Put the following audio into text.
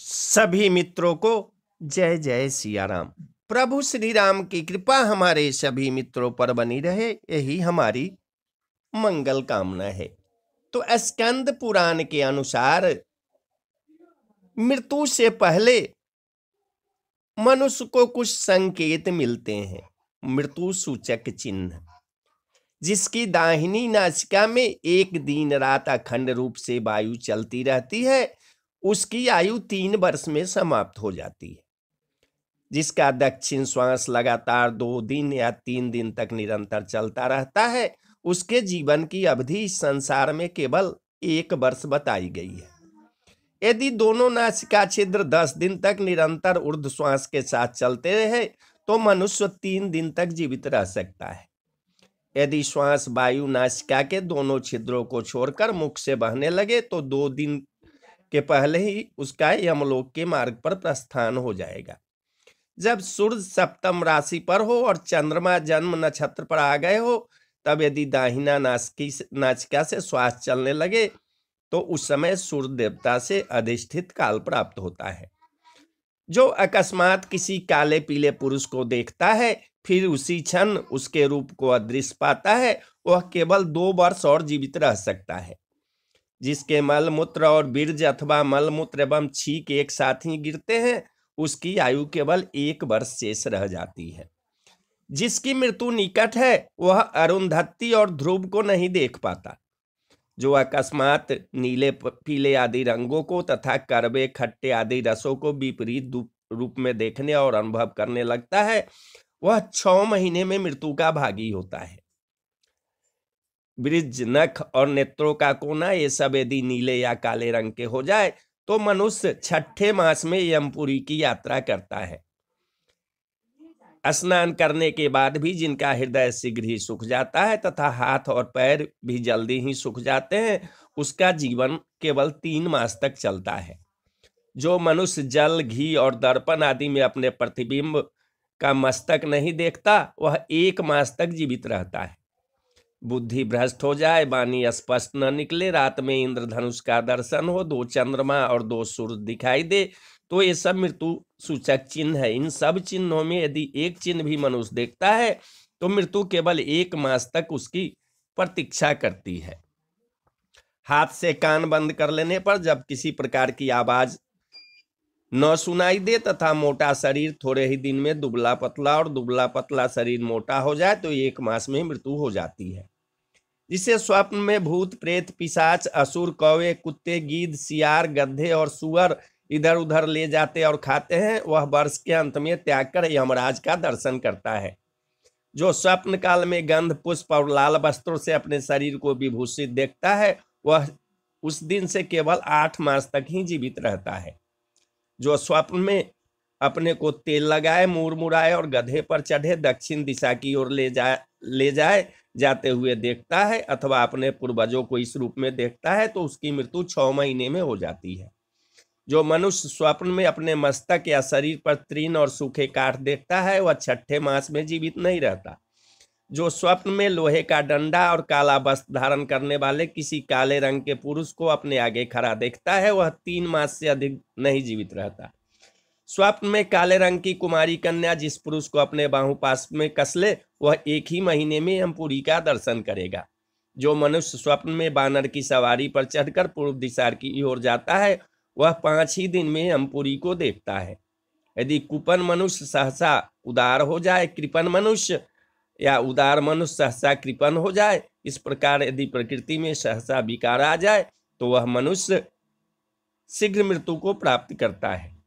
सभी मित्रों को जय जय सिया प्रभु श्री राम की कृपा हमारे सभी मित्रों पर बनी रहे यही हमारी मंगल कामना है तो स्कंद पुराण के अनुसार मृत्यु से पहले मनुष्य को कुछ संकेत मिलते हैं मृत्यु सूचक चिन्ह जिसकी दाहिनी नासिका में एक दिन रात अखंड रूप से वायु चलती रहती है उसकी आयु तीन वर्ष में समाप्त हो जाती है जिसका दक्षिण श्वास लगातार दो दिन या तीन दिन तक निरंतर चलता रहता है उसके जीवन की अवधि संसार में केवल एक वर्ष बताई गई है यदि दोनों नासिका छिद्र दस दिन तक निरंतर उर्ध श्वास के साथ चलते रहे तो मनुष्य तीन दिन तक जीवित रह सकता है यदि श्वास वायु नासिका के दोनों छिद्रों को छोड़कर मुख से बहने लगे तो दो दिन के पहले ही उसका यमलोक के मार्ग पर प्रस्थान हो जाएगा जब सूर्य सप्तम राशि पर हो और चंद्रमा जन्म नक्षत्र पर आ गए हो तब यदि दाहिना नासिकी नाचिका से श्वास चलने लगे तो उस समय सूर्य देवता से अधिष्ठित काल प्राप्त होता है जो अकस्मात किसी काले पीले पुरुष को देखता है फिर उसी क्षण उसके रूप को अदृश्य पाता है वह केवल दो वर्ष और जीवित रह सकता है जिसके मलमूत्र और बीर्ज अथवा मलमूत्र एवं छीक एक साथ ही गिरते हैं उसकी आयु केवल एक वर्ष शेष रह जाती है जिसकी मृत्यु निकट है वह अरुंधत्ति और ध्रुव को नहीं देख पाता जो अकस्मात नीले पीले आदि रंगों को तथा करवे खट्टे आदि रसों को विपरीत रूप में देखने और अनुभव करने लगता है वह छ महीने में मृत्यु का भागी होता है ब्रिज नख और नेत्रों का कोना ये सब यदि नीले या काले रंग के हो जाए तो मनुष्य छठे मास में यमपुरी की यात्रा करता है स्नान करने के बाद भी जिनका हृदय शीघ्र ही सूख जाता है तथा हाथ और पैर भी जल्दी ही सूख जाते हैं उसका जीवन केवल तीन मास तक चलता है जो मनुष्य जल घी और दर्पण आदि में अपने प्रतिबिंब का मस्तक नहीं देखता वह एक मास तक जीवित रहता है बुद्धि भ्रष्ट हो जाए वाणी स्पष्ट न निकले रात में इंद्रधनुष का दर्शन हो दो चंद्रमा और दो सूर्य दिखाई दे तो ये सब मृत्यु सूचक चिन्ह है इन सब चिन्हों में यदि एक चिन्ह भी मनुष्य देखता है तो मृत्यु केवल एक मास तक उसकी प्रतीक्षा करती है हाथ से कान बंद कर लेने पर जब किसी प्रकार की आवाज न सुनाई दे तथा मोटा शरीर थोड़े ही दिन में दुबला पतला और दुबला पतला शरीर मोटा हो जाए तो एक मास में मृत्यु हो जाती है जिसे स्वप्न में भूत प्रेत पिशाच असुर कौवे कुत्ते गीद सियार गधे और सुअर इधर उधर ले जाते और खाते हैं वह वर्ष के अंत में त्याग कर यमराज का दर्शन करता है जो स्वप्न काल में गंध पुष्प और लाल वस्त्रों से अपने शरीर को विभूषित देखता है वह उस दिन से केवल आठ मास तक ही जीवित रहता है जो स्वप्न में अपने को तेल लगाए मुरमुराए और गधे पर चढ़े दक्षिण दिशा की ओर ले जाए ले जाए जाते हुए देखता है अथवा अपने पूर्वजों को इस रूप में देखता है तो उसकी मृत्यु छ महीने में हो जाती है जो मनुष्य स्वप्न में अपने मस्तक या शरीर पर त्रीन और सूखे काठ देखता है वह छठे मास में जीवित नहीं रहता जो स्वप्न में लोहे का डंडा और काला वस्त्र धारण करने वाले किसी काले रंग के पुरुष को अपने आगे खड़ा देखता है वह तीन मास से अधिक नहीं जीवित रहता स्वप्न में काले रंग की कुमारी कन्या जिस पुरुष को अपने बाहु पास में कस ले वह एक ही महीने में यमपुरी का दर्शन करेगा जो मनुष्य स्वप्न में बानर की सवारी पर चढ़कर पूर्व दिशा की ओर जाता है वह पांच ही दिन में यमपुरी को देखता है यदि कुपन मनुष्य सहसा उदार हो जाए कृपन मनुष्य या उदार मनुष्य सहसा कृपन हो जाए इस प्रकार यदि प्रकृति में सहसा विकार आ जाए तो वह मनुष्य शीघ्र मृत्यु को प्राप्त करता है